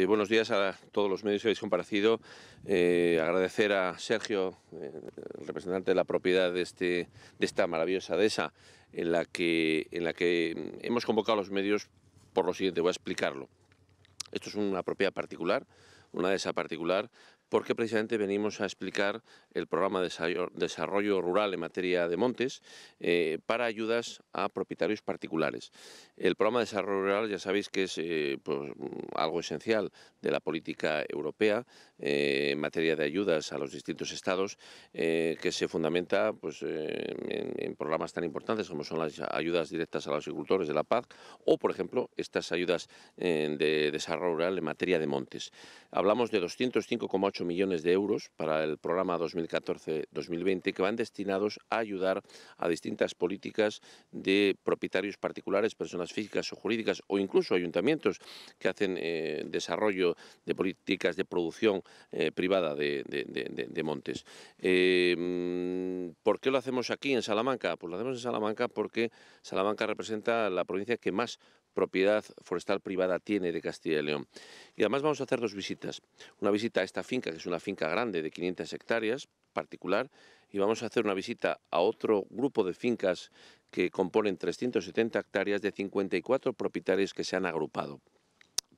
Eh, buenos días a todos los medios que habéis comparecido. Eh, agradecer a Sergio, el eh, representante de la propiedad este, de, esta maravillosa dehesa, en la, que, en la que hemos convocado a los medios por lo siguiente, voy a explicarlo. Esto es una propiedad particular, una dehesa particular, porque precisamente venimos a explicar el programa de desarrollo rural en materia de montes eh, para ayudas a propietarios particulares. El programa de desarrollo rural ya sabéis que es eh, pues, mm, algo esencial de la política europea eh, en materia de ayudas a los distintos estados que se fundamenta pues, en, programas tan importantes como son las ayudas directas a los agricultores de la PAC o, por ejemplo, estas ayudas de desarrollo rural en materia de montes. Hablamos de 205,8 millones de euros para el programa 2014-2020 que van destinados a ayudar a distintas políticas de propietarios particulares, personas físicas o jurídicas o incluso ayuntamientos que hacen eh, desarrollo de políticas de producción eh, privada de, montes. Em, ¿Por qué lo hacemos aquí en Salamanca? Pues lo hacemos en Salamanca porque Salamanca representa la provincia que más propiedad forestal privada tiene de Castilla y León. Y además vamos a hacer dos visitas. Una visita a esta finca, que es una finca grande de 500 hectáreas, particular, y vamos a hacer una visita a otro grupo de fincas que componen 370 hectáreas de 54 propietarios que se han agrupado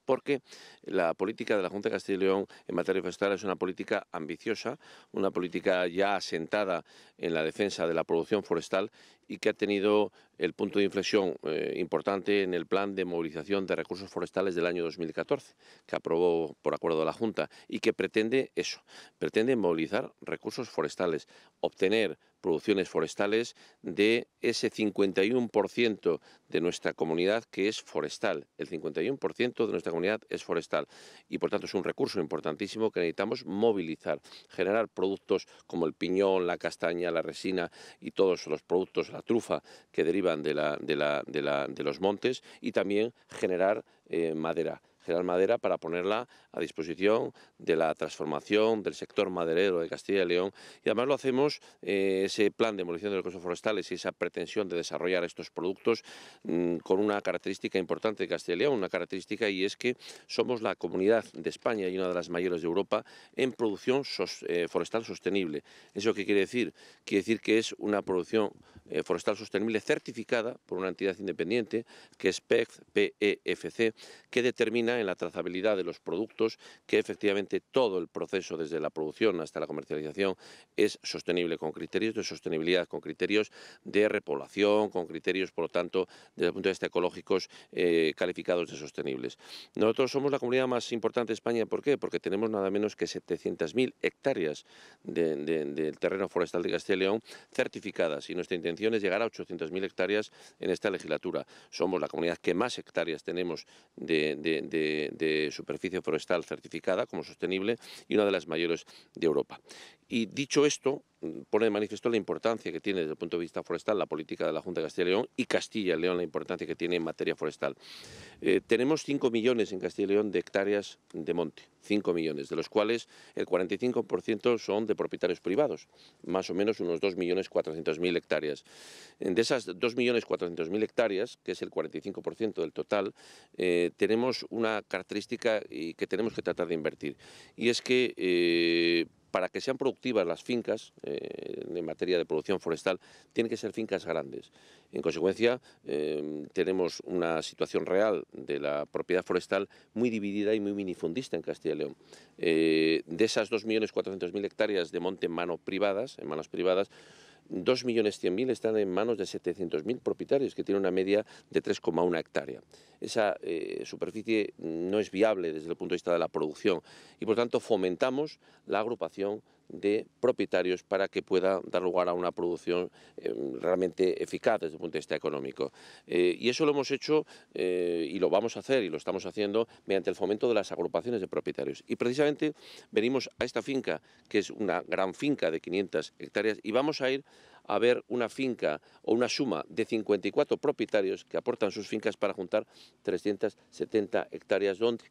porque la política de la Junta de Castilla y León en materia forestal es una política ambiciosa, una política ya asentada en la defensa de la producción forestal y que ha tenido el punto de inflexión eh, importante en el plan de movilización de recursos forestales del año 2014, que aprobó por acuerdo de la Junta y que pretende eso, pretende movilizar recursos forestales, obtener producciones forestales de ese 51% de nuestra comunidad que es forestal. El 51% de nuestra comunidad es forestal y por tanto es un recurso importantísimo que necesitamos movilizar, generar productos como el piñón, la castaña, la resina y todos los productos, trufa que derivan de, los montes y también generar eh, madera la Madera para ponerla a disposición de la transformación del sector maderero de Castilla y León. Y además lo hacemos, eh, ese plan de demolición de recursos forestales y esa pretensión de desarrollar estos productos mm, con una característica importante de Castilla y León, una característica y es que somos la comunidad de España y una de las mayores de Europa en producción eh, forestal sostenible. ¿Eso qué quiere decir? Quiere decir que es una producción eh, forestal sostenible certificada por una entidad independiente que es PEFC, que determina en la trazabilidad de los productos, que efectivamente todo el proceso desde la producción hasta la comercialización es sostenible, con criterios de sostenibilidad, con criterios de repoblación, con criterios, por lo tanto, desde el punto de vista ecológicos, eh, calificados de sostenibles. Nosotros somos la comunidad más importante de España, ¿por qué? Porque tenemos nada menos que 700.000 hectáreas del terreno forestal de Castilla y León certificadas y nuestra intención es llegar a 800.000 hectáreas en esta legislatura. Somos la comunidad que más hectáreas tenemos de de, superficie forestal certificada como sostenible y una de las mayores de Europa. Y dicho esto, Mm, pone de manifiesto la importancia que tiene desde el punto de vista forestal la política de la Junta de Castilla y León y Castilla y León la importancia que tiene en materia forestal. Eh, tenemos 5 millones en Castilla y León de hectáreas de monte, 5 millones, de los cuales el 45% son de propietarios privados, más o menos unos 2.400.000 hectáreas. De esas 2.400.000 hectáreas, que es el 45% del total, eh, tenemos una característica que tenemos que tratar de invertir y es que eh, para que sean productivas las fincas eh, en materia de producción forestal, tienen que ser fincas grandes. En consecuencia, em, tenemos una situación real de la propiedad forestal muy dividida y muy minifundista en Castilla y León. Eh, de esas 2.400.000 hectáreas de monte en, mano privadas, en manos privadas, 2.100.000 están en manos de 700.000 propietarios, que tienen una media de 3,1 hectárea. Esa eh, superficie no es viable desde el punto de vista de la producción y, por tanto, fomentamos la agrupación de propietarios para que pueda dar lugar a una producción eh, realmente eficaz desde el punto de vista económico. Eh, y eso lo hemos hecho eh, y lo vamos a hacer y lo estamos haciendo mediante el fomento de las agrupaciones de propietarios. Y precisamente venimos a esta finca, que es una gran finca de 500 hectáreas, y vamos a ir a ver una finca o una suma de 54 propietarios que aportan sus fincas para juntar 370 hectáreas donde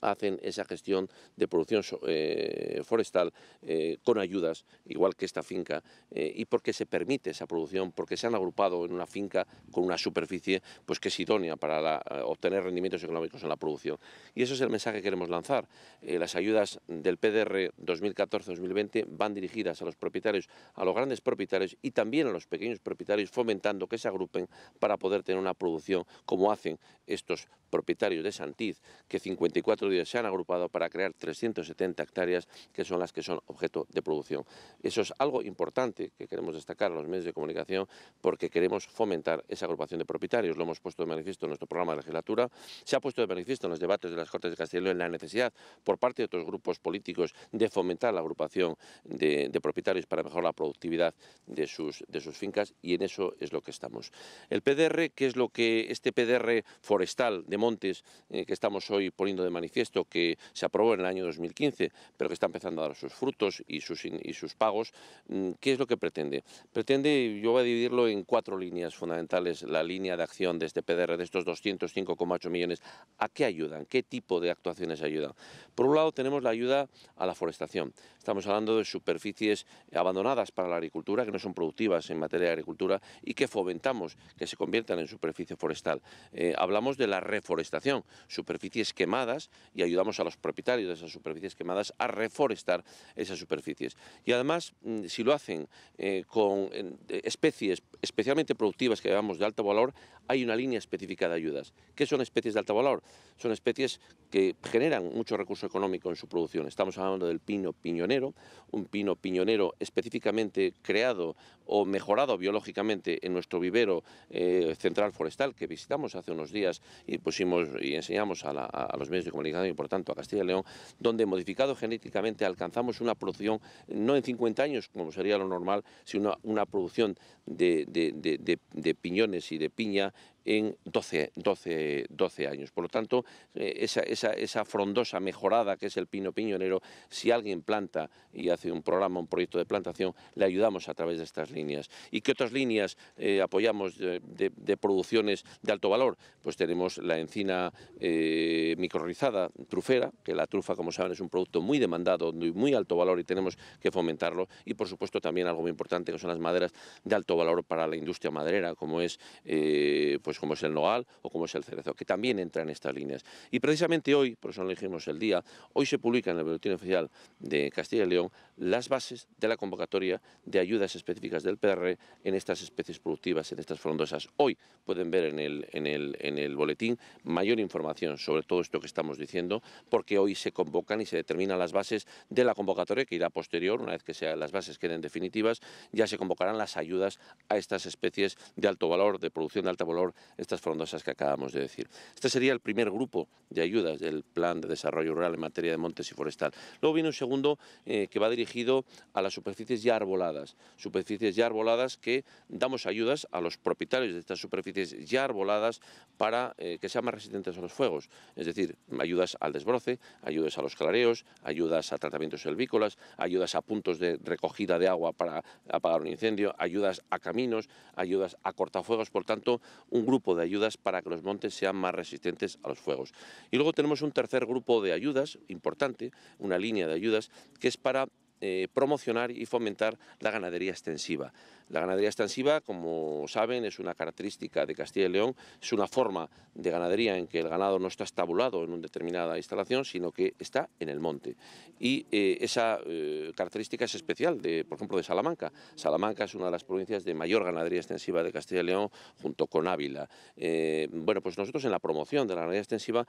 hacen esa gestión de producción eh, forestal eh, con ayudas, igual que esta finca, eh, y porque se permite esa producción, porque se han agrupado en una finca con una superficie pues, que es idónea para obtener rendimientos económicos en la producción. Y eso es el mensaje que queremos lanzar. las ayudas del PDR 2014-2020 van dirigidas a los propietarios, a los grandes propietarios y también a los pequeños propietarios, fomentando que se agrupen para poder tener una producción como hacen estos propietarios de Santiz, que 54 se han agrupado para crear 370 hectáreas que son las que son objeto de producción. Eso es algo importante que queremos destacar los medios de comunicación porque queremos fomentar esa agrupación de propietarios. Lo hemos puesto de manifiesto en nuestro programa de legislatura. Se ha puesto de manifiesto en los debates de las Cortes de Castellón en la necesidad por parte de otros grupos políticos de fomentar la agrupación de, propietarios para mejorar la productividad de sus, de sus fincas y en eso es lo que estamos. El PDR, que es lo que este PDR forestal de montes eh, que estamos hoy poniendo de manifiesto, esto que se aprobó en el año 2015, pero que está empezando a dar sus frutos y sus, y sus pagos, mm, ¿qué es lo que pretende? Pretende, yo voy a dividirlo en cuatro líneas fundamentales, la línea de acción de este PDR, de estos 205,8 millones, ¿a qué ayudan? ¿Qué tipo de actuaciones ayudan? Por un lado tenemos la ayuda a la forestación. Estamos hablando de superficies abandonadas para la agricultura, que no son productivas en materia de agricultura y que fomentamos que se conviertan en superficie forestal. Eh, hablamos de la reforestación, superficies quemadas y ayudamos a los propietarios de esas superficies quemadas a reforestar esas superficies. Y además, mm, si lo hacen eh, con eh, especies especialmente productivas que llamamos de alto valor, hay una línea específica de ayudas. ¿Qué son especies de alto valor? Son especies que generan mucho recurso económico en su producción. Estamos hablando del pino piñonero, un pino piñonero específicamente creado o mejorado biológicamente en nuestro vivero eh, central forestal que visitamos hace unos días y pusimos y enseñamos a, a los medios de comunicación y por tanto a Castilla y León, donde modificado genéticamente alcanzamos una producción, no en 50 años como sería lo normal, sino una, producción de piñones y de piña en 12, 12, 12 años. Por lo tanto, eh, esa, frondosa mejorada que es el pino piñonero, si alguien planta y hace un programa, un proyecto de plantación, le ayudamos a través de estas líneas. ¿Y qué otras líneas eh, apoyamos de, producciones de alto valor? Pues tenemos la encina eh, microrizada trufera, que la trufa, como saben, es un producto muy demandado, ...y muy alto valor y tenemos que fomentarlo. Y, por supuesto, también algo muy importante, que son las maderas de alto valor para la industria maderera, como es... Eh, pues pues como es el noal o como es el cerezo, que también entra en estas líneas. Y precisamente hoy, por eso no elegimos el día, hoy se publica en el Boletín Oficial de Castilla y León las bases de la convocatoria de ayudas específicas del PR en estas especies productivas, en estas frondosas. Hoy pueden ver en el, el, en el boletín mayor información sobre todo esto que estamos diciendo, porque hoy se convocan y se determinan las bases de la convocatoria que irá posterior, una vez que las bases queden definitivas, ya se convocarán las ayudas a estas especies de alto valor, de producción de alto valor estas frondosas que acabamos de decir. Este sería el primer grupo de ayudas del Plan de Desarrollo Rural en materia de montes y forestal. Luego viene un segundo eh, que va dirigido a las superficies ya arboladas, superficies ya arboladas que damos ayudas a los propietarios de estas superficies ya arboladas para eh, que sean más resistentes a los fuegos, es decir, ayudas al desbroce, ayudas a los clareos, ayudas a tratamientos silvícolas, ayudas a puntos de recogida de agua para apagar un incendio, ayudas a caminos, ayudas a cortafuegos, por tanto, un grupo de ayudas para que los montes sean más resistentes a los fuegos. Y luego tenemos un tercer grupo de ayudas, importante, una línea de ayudas, que es para eh, promocionar y fomentar la ganadería extensiva. La ganadería extensiva, como saben, es una característica de Castilla y León, es una forma de ganadería en que el ganado no está estabulado en una determinada instalación, sino que está en el monte. Y eh, esa eh, característica es especial, de, por ejemplo, de Salamanca. Salamanca es una de las provincias de mayor ganadería extensiva de Castilla y León, junto con Ávila. Eh, bueno, pues nosotros en la promoción de la ganadería extensiva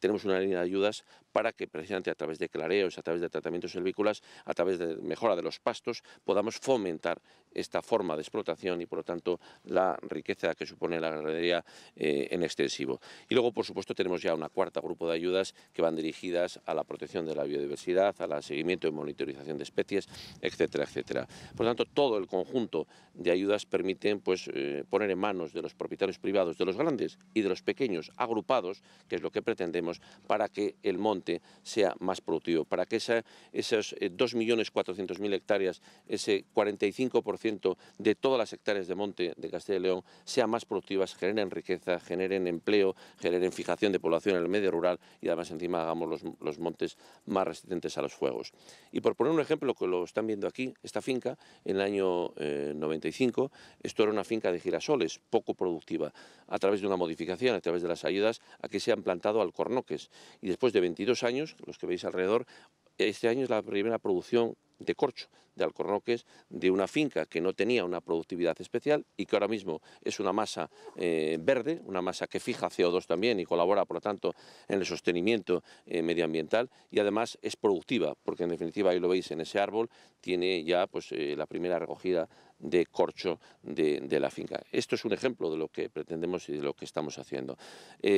tenemos una línea de ayudas para que precisamente a través de clareos, a través de tratamientos silvícolas, a través de mejora de los pastos, podamos fomentar esta forma de explotación y por lo tanto la riqueza que supone la ganadería eh, en extensivo. Y luego, por supuesto, tenemos ya un cuarto grupo de ayudas que van dirigidas a la protección de la biodiversidad, al seguimiento y monitorización de especies, etcétera, etcétera. Por lo tanto, todo el conjunto de ayudas permiten pues, eh, poner en manos de los propietarios privados, de los grandes y de los pequeños agrupados, que es lo que pretendemos, para que el monte sea más productivo, para que esa, esas 2.400.000 eh, hectáreas, ese 45% de todas las hectáreas de monte de Castilla y León sean más productivas, generen riqueza, generen empleo, generen fijación de población en el medio rural y además encima hagamos los, montes más resistentes a los fuegos. Y por poner un ejemplo que lo están viendo aquí, esta finca, en el año 95, eh, esto era una finca de girasoles, poco productiva. A través de una modificación, a través de las ayudas, aquí se han plantado alcornoques. Y después de 22 años, los que veis alrededor, este año es la primera producción de corcho, de alcornoques de una finca que no tenía una productividad especial y que ahora mismo es una masa eh, verde, una masa que fija CO2 también y colabora, por lo tanto, en el sostenimiento eh, medioambiental y además es productiva, porque en definitiva, ahí lo veis, en ese árbol tiene ya pues, eh, la primera recogida de corcho de, la finca. Esto es un ejemplo de lo que pretendemos y de lo que estamos haciendo.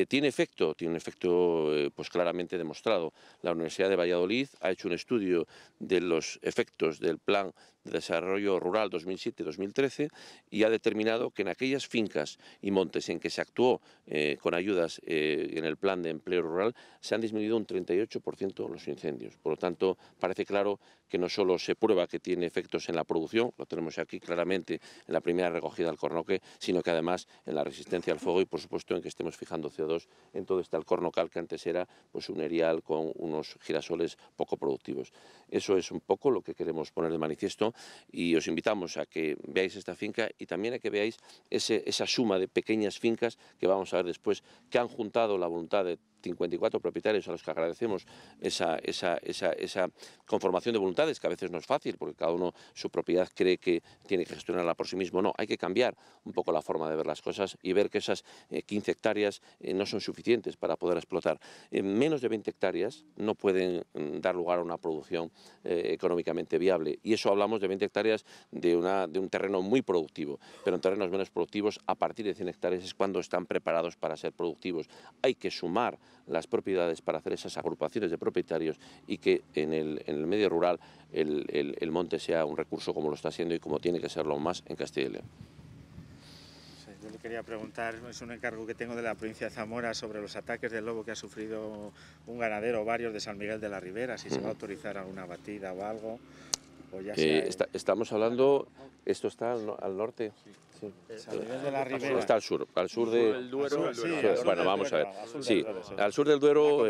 tiene efecto, tiene un efecto pues claramente demostrado. La Universidad de Valladolid ha hecho un estudio de los efectos del plan de Desarrollo Rural 2007-2013 y ha determinado que en aquellas fincas y montes en que se actuó eh, con ayudas eh, en el plan de empleo rural se han disminuido un 38% los incendios. Por lo tanto, parece claro que no solo se prueba que tiene efectos en la producción, lo tenemos aquí claramente en la primera recogida del cornoque, sino que además en la resistencia al fuego y, por supuesto, en que estemos fijando CO2 en todo este alcornocal que antes era pues, un erial con unos girasoles poco productivos. Eso es un poco lo que queremos poner de manifiesto y os invitamos a que veáis esta finca y también a que veáis esa suma de pequeñas fincas que vamos a ver después, que han juntado la voluntad de 54 propietarios a los que agradecemos esa, conformación de voluntades, que a veces no es fácil, porque cada uno su propiedad cree que tiene que gestionarla por sí mismo. No, hay que cambiar un poco la forma de ver las cosas y ver que esas 15 eh, hectáreas eh, no son suficientes para poder explotar. en eh, menos de 20 hectáreas no pueden mm, dar lugar a una producción económicamente viable. Y eso hablamos de 20 hectáreas de, una, de un terreno muy productivo, pero en terrenos menos productivos, a partir de 100 hectáreas es cuando están preparados para ser productivos. Hay que sumar las propiedades para hacer esas agrupaciones de propietarios y que en el, en el medio rural el, el, monte sea un recurso como lo está siendo y como tiene que serlo más en Castilla y León. Yo le quería preguntar, es un encargo que tengo de la provincia de Zamora sobre los ataques del lobo que ha sufrido un ganadero o varios de San Miguel de la Ribera, si se va a autorizar alguna batida o algo. Eh, estamos hablando, esto está al, norte. Eh, está al sur, al sur del Duero. bueno, vamos a ver. Sí, al sur del Duero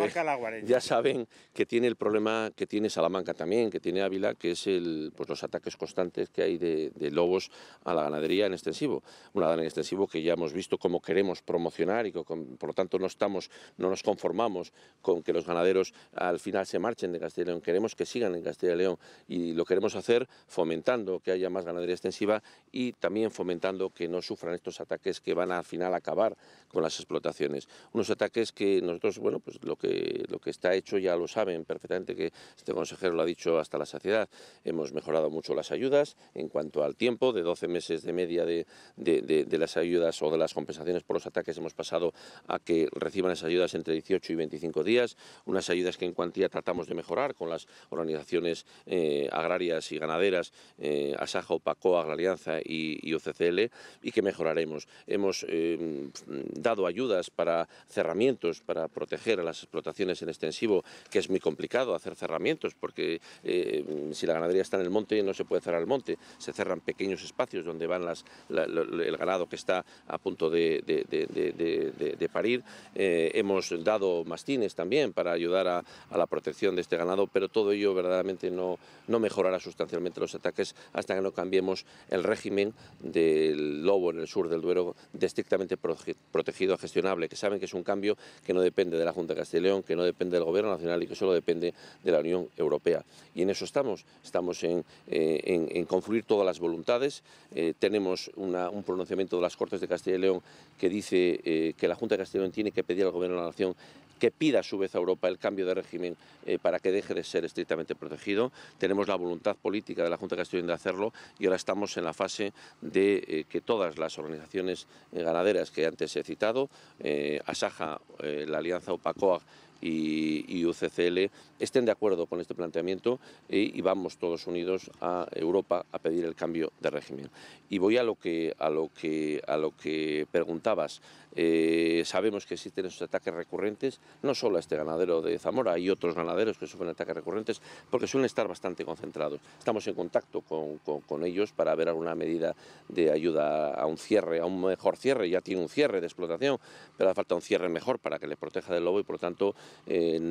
ya saben que tiene el problema que tiene Salamanca también, que tiene Ávila, que es el, pues, los ataques constantes que hay de, lobos a la ganadería en extensivo. Una ganadería en extensivo que ya hemos visto cómo queremos promocionar y que, por lo tanto, no, estamos, no nos conformamos con que los ganaderos al final se marchen de Castilla y León. Queremos que sigan en Castilla y León y lo queremos hacer fomentando que haya más ganadería extensiva y también fomentando que no sufran estos ataques que van al final a acabar con las explotaciones. Unos ataques que nosotros, bueno, pues lo que, lo que está hecho ya lo saben perfectamente, que este consejero lo ha dicho hasta la saciedad. Hemos mejorado mucho las ayudas en cuanto al tiempo, de 12 meses de media de, las ayudas o de las compensaciones por los ataques hemos pasado a que reciban las ayudas entre 18 y 25 días, unas ayudas que en cuantía tratamos de mejorar con las organizaciones eh, agrarias y ganaderas, eh, Asaja, Pacoa, Agralianza y UCCL, y que mejoraremos. Hemos eh, dado ayudas para cerramientos, para proteger a las explotaciones en extensivo, que es muy complicado hacer cerramientos, porque eh, si la ganadería está en el monte no se puede cerrar el monte, se cerran pequeños espacios donde van las, el ganado que está a punto de, parir. Eh, hemos dado mastines también para ayudar a, la protección de este ganado, pero todo ello verdaderamente no mejorará sustancialmente los ataques hasta que no cambiemos el régimen de el lobo en el sur del Duero de estrictamente protegido gestionable, que saben que es un cambio que no depende de la Junta de Castilla y León, que no depende del Gobierno Nacional y que solo depende de la Unión Europea. Y en eso estamos, estamos en, eh, confluir todas las voluntades. Eh, tenemos un pronunciamiento de las Cortes de Castilla y León que dice eh, que la Junta de Castilla y León tiene que pedir al Gobierno de la Nación que pida a su vez a Europa el cambio de régimen eh, para que deje de ser estrictamente protegido. Tenemos la voluntad política de la Junta de Castellón de hacerlo y ahora estamos en la fase de eh, que todas las organizaciones eh, ganaderas que antes he citado, Asaja, la Alianza Opacoa y, UCCL estén de acuerdo con este planteamiento y, vamos todos unidos a Europa a pedir el cambio de régimen. Y voy a lo que, a lo que, a lo que preguntabas. Eh, sabemos que existen esos ataques recurrentes, no solo a este ganadero de Zamora, hay otros ganaderos que sufren ataques recurrentes porque suelen estar bastante concentrados. Estamos en contacto con, ellos para ver alguna medida de ayuda a un cierre, a un mejor cierre. Ya tiene un cierre de explotación, pero hace falta un cierre mejor para que le proteja del lobo y por lo tanto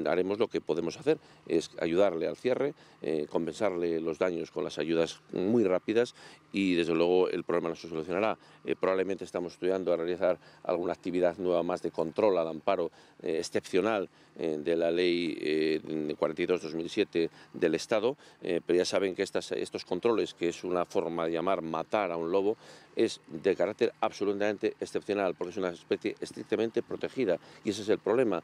haremos lo que podemos hacer, es ayudarle al cierre, eh, compensarle los daños con las ayudas muy rápidas y desde luego el problema no se solucionará. Eh, probablemente estamos estudiando a realizar alguna actividad nueva más de control al amparo eh, excepcional de la ley 42-2007 del Estado, pero ya saben que estas, estos controles, que es una forma de llamar matar a un lobo, es de carácter absolutamente excepcional, porque es una especie estrictamente protegida y ese es el problema.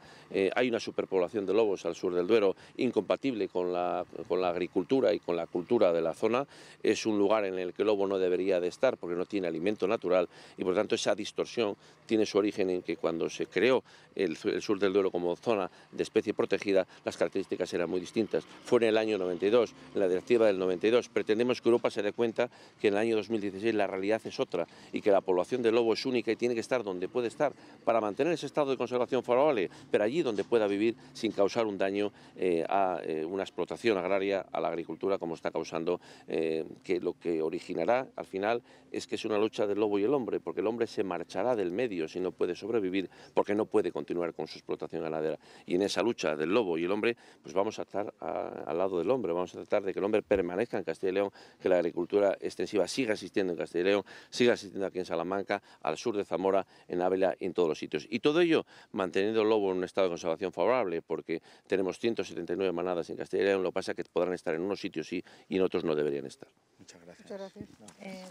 hay una superpoblación de lobos al sur del Duero, incompatible con la, con la agricultura y con la cultura de la zona, es un lugar en el que el lobo no debería de estar porque no tiene alimento natural y por tanto esa distorsión tiene su origen en que cuando se creó el, sur del Duero como zona de especie protegida, las características eran muy distintas. Fue en el año 92, en la directiva del 92. Pretendemos que Europa se dé cuenta que en el año 2016 la realidad es otra y que la población de lobo es única y tiene que estar donde puede estar para mantener ese estado de conservación favorable, pero allí donde pueda vivir sin causar un daño eh, a eh, una explotación agraria, a la agricultura, como está causando, eh, que lo que originará al final es que es una lucha del lobo y el hombre, porque el hombre se marchará del medio si no puede sobrevivir, porque no puede continuar con su explotación ganadera. Y en esa lucha del lobo y el hombre, pues vamos a estar al lado del hombre, vamos a tratar de que el hombre permanezca en Castilla y León, que la agricultura extensiva siga existiendo en Castilla y León, siga existiendo aquí en Salamanca, al sur de Zamora, en Ávila en todos los sitios. Y todo ello manteniendo el lobo en un estado de conservación favorable porque tenemos 179 manadas en Castilla y León, lo que pasa es que podrán estar en unos sitios y en otros no deberían estar. Muchas gracias. Eh,